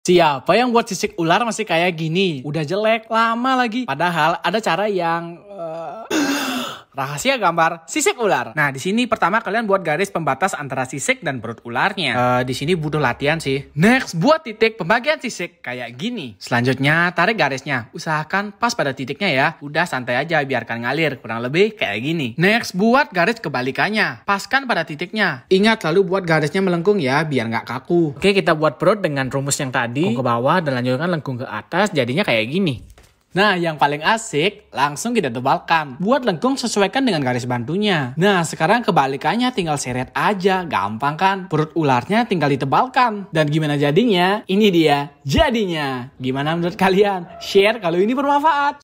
Siapa yang buat sisik ular masih kayak gini? Udah jelek, lama lagi. Padahal ada cara yang... Uh... Rahasia gambar sisik ular. Nah, di sini pertama kalian buat garis pembatas antara sisik dan perut ularnya. Uh, di sini butuh latihan sih. Next, buat titik pembagian sisik kayak gini. Selanjutnya, tarik garisnya. Usahakan pas pada titiknya ya. Udah santai aja, biarkan ngalir. Kurang lebih kayak gini. Next, buat garis kebalikannya. Paskan pada titiknya. Ingat lalu buat garisnya melengkung ya, biar nggak kaku. Oke, kita buat perut dengan rumus yang tadi. Kung ke bawah dan lanjutkan lengkung ke atas, jadinya kayak gini. Nah, yang paling asik, langsung kita tebalkan. Buat lengkung sesuaikan dengan garis bantunya. Nah, sekarang kebalikannya tinggal seret aja, gampang kan? Perut ularnya tinggal ditebalkan. Dan gimana jadinya? Ini dia jadinya. Gimana menurut kalian? Share kalau ini bermanfaat.